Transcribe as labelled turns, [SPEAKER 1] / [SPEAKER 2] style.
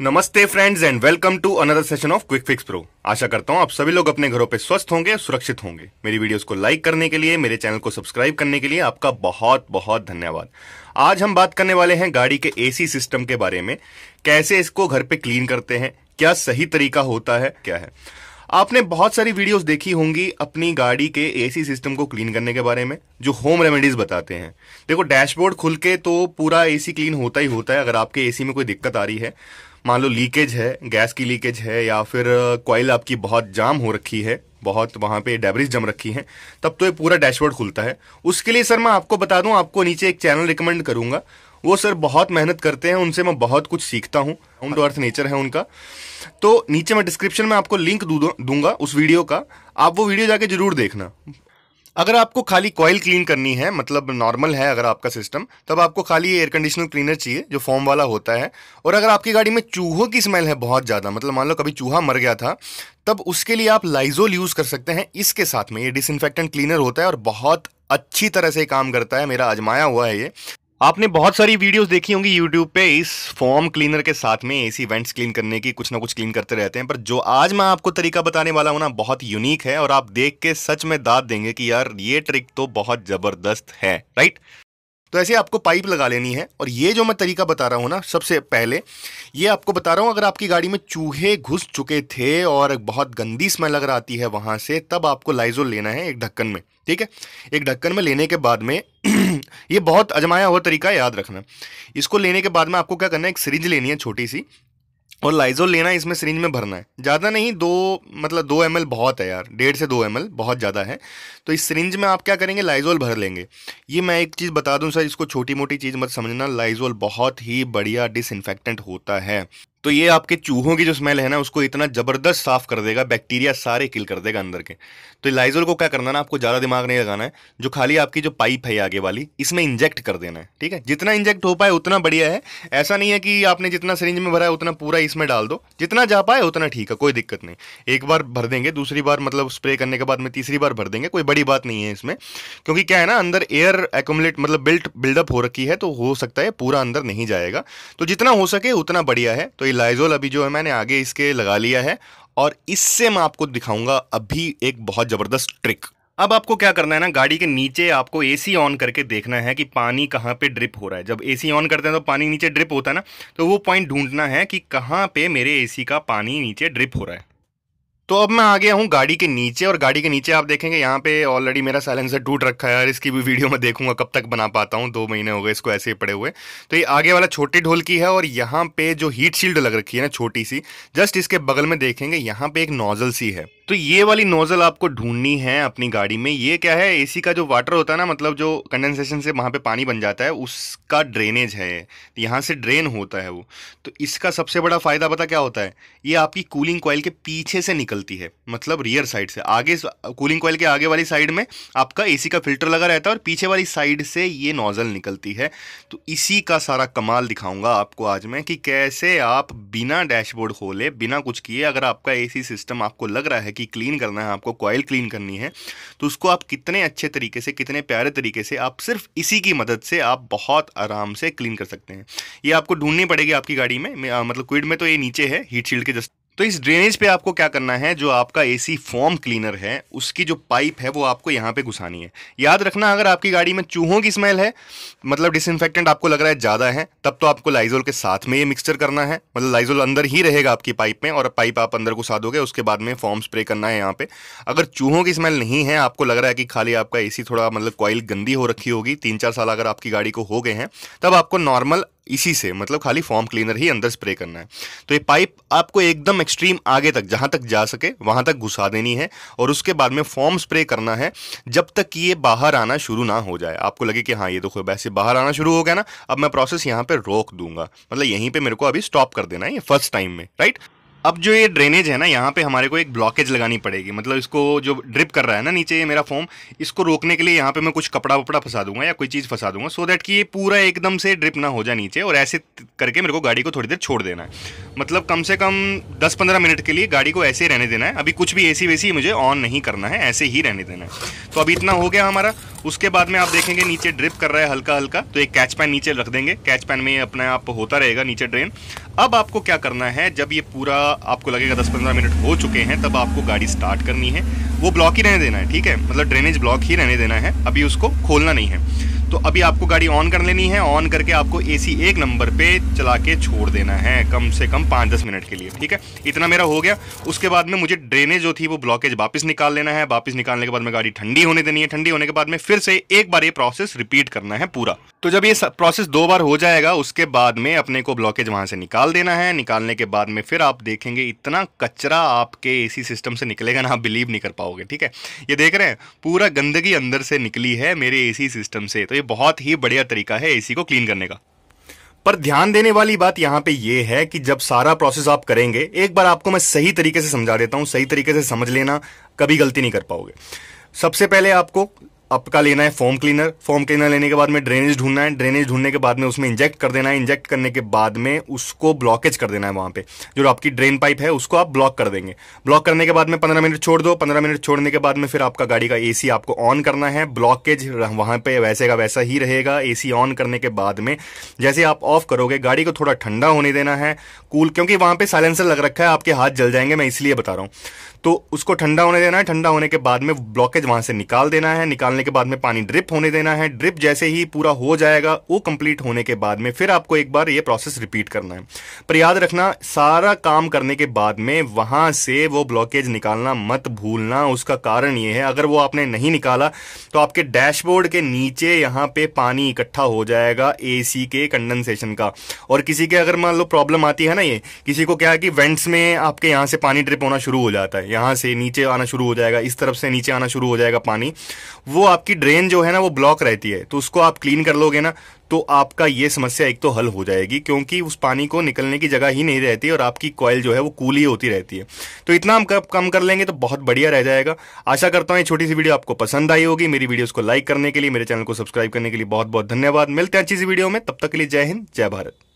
[SPEAKER 1] नमस्ते friends and welcome to another session of quick fix pro आशा करता हूँ आप सभी लोग अपने घरों पे स्वस्थ होंगे सुरक्षित होंगे मेरी वीडियोस को लाइक करने के लिए मेरे चैनल को सब्सक्राइब करने के लिए आपका बहुत बहुत धन्यवाद आज हम बात करने वाले हैं गाड़ी के एसी सिस्टम के बारे में कैसे इसको घर पे क्लीन करते हैं क्या सही तरीका होता है क्या है आपने बहुत सारी वीडियोस देखी होंगी अपनी गाड़ी के एसी सिस्टम को क्लीन करने के बारे में जो होम रेमेडीज बताते हैं देखो डैशबोर्ड खुल के तो पूरा एसी क्लीन होता ही होता है अगर आपके एसी में कोई दिक्कत आ रही है मान लो लीकेज है गैस की लीकेज है या फिर कॉयल आपकी बहुत जाम हो रखी है बहुत वहाँ पे डेबरीज जम रखी है तब तो ये पूरा डैशबोर्ड खुलता है उसके लिए सर मैं आपको बता दूं आपको नीचे एक चैनल रिकमेंड करूंगा वो सर बहुत मेहनत करते हैं उनसे मैं बहुत कुछ सीखता हूँ डाउन टू अर्थ नेचर है उनका तो नीचे मैं डिस्क्रिप्शन में आपको लिंक दूंगा उस वीडियो का आप वो वीडियो जाके जरूर देखना अगर आपको खाली कॉयल क्लीन करनी है मतलब नॉर्मल है अगर आपका सिस्टम तब आपको खाली एयर कंडीशनर क्लीनर चाहिए जो फॉर्म वाला होता है और अगर आपकी गाड़ी में चूहों की स्मेल है बहुत ज़्यादा मतलब मान लो कभी चूहा मर गया था तब उसके लिए आप लाइजोल यूज़ कर सकते हैं इसके साथ में ये डिसइनफेक्टेंट क्लीनर होता है और बहुत अच्छी तरह से काम करता है मेरा आजमाया हुआ है ये आपने बहुत सारी वीडियोस देखी होंगी यूट्यूब पे इस फॉर्म क्लीनर के साथ में एसी वेंट्स क्लीन करने की कुछ ना कुछ क्लीन करते रहते हैं पर जो आज मैं आपको तरीका बताने वाला हूँ ना बहुत यूनिक है और आप देख के सच में दाद देंगे कि यार ये ट्रिक तो बहुत ज़बरदस्त है राइट तो ऐसे आपको पाइप लगा लेनी है और ये जो मैं तरीका बता रहा हूँ ना सबसे पहले ये आपको बता रहा हूँ अगर आपकी गाड़ी में चूहे घुस चुके थे और बहुत गंदी स्मेल अगर आती है वहाँ से तब आपको लाइजोल लेना है एक ढक्कन में ठीक है एक ढक्कन में लेने के बाद में ये बहुत अजमाया हुआ तरीका याद रखना इसको लेने के बाद में आपको क्या करना है एक सरिंज लेनी है छोटी सी और लाइजोल लेना इसमें सरिंज में भरना है ज़्यादा नहीं दो मतलब दो एम बहुत है यार डेढ़ से दो एम बहुत ज़्यादा है तो इस सरिंज में आप क्या करेंगे लाइजोल भर लेंगे ये मैं एक चीज़ बता दूं सर इसको छोटी मोटी चीज़ मत समझना लाइजोल बहुत ही बढ़िया डिसइनफेक्टेंट होता है तो ये आपके चूहों की जो स्मेल है ना उसको इतना ज़बरदस्त साफ कर देगा बैक्टीरिया सारे किल कर देगा अंदर के तो लाइजोल को क्या करना ना आपको ज़्यादा दिमाग नहीं लगाना है जो खाली आपकी जो पाइप है आगे वाली इसमें इंजेक्ट कर देना है ठीक है जितना इंजेक्ट हो पाए उतना बढ़िया है ऐसा नहीं है कि आपने जितना सरेंज में भरा है उतना पूरा इसमें डाल दो जितना जा पाए उतना ठीक है कोई दिक्कत नहीं एक बार भर देंगे दूसरी बार मतलब स्प्रे करने के बाद में तीसरी बार भर देंगे कोई बड़ी बात नहीं है इसमें क्योंकि क्या है ना अंदर एयर एकोमलेट मतलब बिल्ट बिल्डअप हो रखी है तो हो सकता है पूरा अंदर नहीं जाएगा तो जितना हो सके उतना बढ़िया है तो ये लाइजोल अभी जो है मैंने आगे इसके लगा लिया है और इससे मैं आपको दिखाऊंगा अभी एक बहुत ज़बरदस्त ट्रिक अब आपको क्या करना है ना गाड़ी के नीचे आपको एसी ऑन करके देखना है कि पानी कहाँ पे ड्रिप हो रहा है जब एसी ऑन करते हैं तो पानी नीचे ड्रिप होता है ना तो वो पॉइंट ढूंढना है कि कहाँ पे मेरे एसी का पानी नीचे ड्रिप हो रहा है तो अब मैं आ गया हूँ गाड़ी के नीचे और गाड़ी के नीचे आप देखेंगे यहाँ पे ऑलरेडी मेरा साइलेंसर टूट रखा है और इसकी भी वीडियो मैं देखूंगा कब तक बना पाता हूँ दो महीने हो गए इसको ऐसे ही पड़े हुए तो ये आगे वाला छोटी ढोल की है और यहाँ पे जो हीट शील्ड लग रखी है ना छोटी सी जस्ट इसके बगल में देखेंगे यहाँ पे एक नोजल सी है तो ये वाली नोजल आपको ढूंढनी है अपनी गाड़ी में ये क्या है एसी का जो वाटर होता है ना मतलब जो कंडेंसेशन से वहाँ पे पानी बन जाता है उसका ड्रेनेज है यहाँ से ड्रेन होता है वो तो इसका सबसे बड़ा फ़ायदा पता क्या होता है ये आपकी कूलिंग कॉयल के पीछे से निकल निकलती है मतलब रियर साइड से आगे कूलिंग कॉयल के आगे वाली साइड में आपका एसी का फिल्टर लगा रहता है और पीछे वाली साइड से ये नोज़ल निकलती है तो इसी का सारा कमाल दिखाऊंगा आपको आज मैं कि कैसे आप बिना डैशबोर्ड खोले बिना कुछ किए अगर आपका ए सिस्टम आपको लग रहा है कि क्लीन करना है आपको कॉयल क्लीन करनी है तो उसको आप कितने अच्छे तरीके से कितने प्यारे तरीके से आप सिर्फ इसी की मदद से आप बहुत आराम से क्लीन कर सकते हैं ये आपको ढूंढनी पड़ेगी आपकी गाड़ी में मतलब क्विड में तो ये नीचे है हीट शील्ड के जस्ट तो इस ड्रेनेज पे आपको क्या करना है जो आपका एसी फॉर्म क्लीनर है उसकी जो पाइप है वो आपको यहाँ पे घुसानी है याद रखना अगर आपकी गाड़ी में चूहों की स्मेल है मतलब डिसइनफेक्टेंट आपको लग रहा है ज़्यादा है तब तो आपको लाइजोल के साथ में ये मिक्सचर करना है मतलब लाइजोल अंदर ही रहेगा आपकी पाइप में और पाइप आप अंदर घुसा दोगे उसके बाद में फॉर्म स्प्रे करना है यहाँ पर अगर चूहों की स्मेल नहीं है आपको लग रहा है कि खाली आपका ए थोड़ा मतलब कॉइल गंदी हो रखी होगी तीन चार साल अगर आपकी गाड़ी को हो गए हैं तब आपको नॉर्मल इसी से मतलब खाली फॉर्म क्लीनर ही अंदर स्प्रे करना है तो ये पाइप आपको एकदम एक्सट्रीम आगे तक जहाँ तक जा सके वहाँ तक घुसा देनी है और उसके बाद में फॉर्म स्प्रे करना है जब तक कि ये बाहर आना शुरू ना हो जाए आपको लगे कि हाँ ये देखो तो वैसे बाहर आना शुरू हो गया ना अब मैं प्रोसेस यहाँ पर रोक दूंगा मतलब यहीं पर मेरे को अभी स्टॉप कर देना है ये फर्स्ट टाइम में राइट अब जो ये ड्रेनेज है ना यहाँ पे हमारे को एक ब्लॉकेज लगानी पड़ेगी मतलब इसको जो ड्रिप कर रहा है ना नीचे ये मेरा फॉर्म इसको रोकने के लिए यहाँ पे मैं कुछ कपड़ा वपड़ा फंसा दूंगा या कोई चीज़ फंसा दूंगा सो so दैट कि ये पूरा एकदम से ड्रिप ना हो जाए नीचे और ऐसे करके मेरे को गाड़ी को थोड़ी देर छोड़ देना है मतलब कम से कम दस पंद्रह मिनट के लिए गाड़ी को ऐसे ही रहने देना है अभी कुछ भी ए सी मुझे ऑन नहीं करना है ऐसे ही रहने देना है तो अभी इतना हो गया हमारा उसके बाद में आप देखेंगे नीचे ड्रिप कर रहा है हल्का हल्का तो एक कैच पैन नीचे रख देंगे कैच पैन में अपने आप होता रहेगा नीचे ड्रेन अब आपको क्या करना है जब ये पूरा आपको लगेगा दस पंद्रह मिनट हो चुके हैं तब आपको गाड़ी स्टार्ट करनी है वो ब्लॉक ही रहने देना है ठीक है मतलब ड्रेनेज ब्लॉक ही रहने देना है अभी उसको खोलना नहीं है तो अभी आपको गाड़ी ऑन कर लेनी है ऑन करके आपको सी एक नंबर पे चला के छोड़ देना है कम से कम पाँच दस मिनट के लिए ठीक है इतना मेरा हो गया उसके बाद में मुझे ड्रेनेज जो थी वो ब्लॉकेज वापस निकाल लेना है वापस निकालने के बाद में गाड़ी ठंडी होने देनी है ठंडी होने के बाद में फिर से एक बार ये प्रोसेस रिपीट करना है पूरा तो जब ये प्रोसेस दो बार हो जाएगा उसके बाद में अपने को ब्लॉकेज वहाँ से निकाल देना है निकालने के बाद में फिर आप देखेंगे इतना कचरा आपके एसी सिस्टम से निकलेगा ना आप बिलीव नहीं कर पाओगे ठीक है ये देख रहे हैं पूरा गंदगी अंदर से निकली है मेरे एसी सिस्टम से तो ये बहुत ही बढ़िया तरीका है एसी को क्लीन करने का पर ध्यान देने वाली बात यहां पे ये है कि जब सारा प्रोसेस आप करेंगे एक बार आपको मैं सही तरीके से समझा देता हूं सही तरीके से समझ लेना कभी गलती नहीं कर पाओगे सबसे पहले आपको आपका लेना है फोम क्लीनर फोम क्लीनर लेने के बाद में ड्रेनेज ढूंढना है ड्रेनेज ढूंढने के बाद में उसमें इंजेक्ट कर देना है इंजेक्ट करने के बाद में उसको ब्लॉकेज कर देना है वहां पे जो आपकी ड्रेन पाइप है उसको आप ब्लॉक कर देंगे ब्लॉक करने के बाद में पंद्रह मिनट छोड़ दो पंद्रह मिनट छोड़ने के बाद में फिर आपका गाड़ी का ए आपको ऑन करना है ब्लॉकेज वहां पर वैसे का वैसा ही रहेगा ए ऑन करने के बाद में जैसे आप ऑफ करोगे गाड़ी को थोड़ा ठंडा होने देना है कूल क्योंकि वहां पर साइलेंसर लग रखा है आपके हाथ जल जाएंगे मैं इसलिए बता रहा हूँ तो उसको ठंडा होने देना है ठंडा होने के बाद में ब्लॉकेज वहाँ से निकाल देना है निकालने के बाद में पानी ड्रिप होने देना है ड्रिप जैसे ही पूरा हो जाएगा वो कंप्लीट होने के बाद में फिर आपको एक बार ये प्रोसेस रिपीट करना है पर याद रखना सारा काम करने के बाद में वहाँ से वो ब्लॉकेज निकालना मत भूलना उसका कारण ये है अगर वो आपने नहीं निकाला तो आपके डैशबोर्ड के नीचे यहाँ पे पानी इकट्ठा हो जाएगा एसी के कंडेंसेशन का और किसी के अगर मान लो प्रॉब्लम आती है ना ये किसी को क्या है कि वेंट्स में आपके यहाँ से पानी ड्रिप होना शुरू हो जाता है यहाँ से नीचे आना शुरू हो जाएगा इस तरफ से नीचे आना शुरू हो जाएगा पानी वो आपकी ड्रेन जो है ना वो ब्लॉक रहती है तो उसको आप क्लीन कर लोगे ना तो आपका ये समस्या एक तो हल हो जाएगी क्योंकि उस पानी को निकलने की जगह ही नहीं रहती और आपकी कॉयल जो है वो कूल ही होती रहती है तो इतना हम कम कर लेंगे तो बहुत बढ़िया रह जाएगा आशा करता हूँ ये छोटी सी वीडियो आपको पसंद आई होगी मेरी वीडियोस को लाइक करने के लिए मेरे चैनल को सब्सक्राइब करने के लिए बहुत बहुत धन्यवाद मिलते हैं अच्छी सी वीडियो में तब तक के लिए जय हिंद जय भारत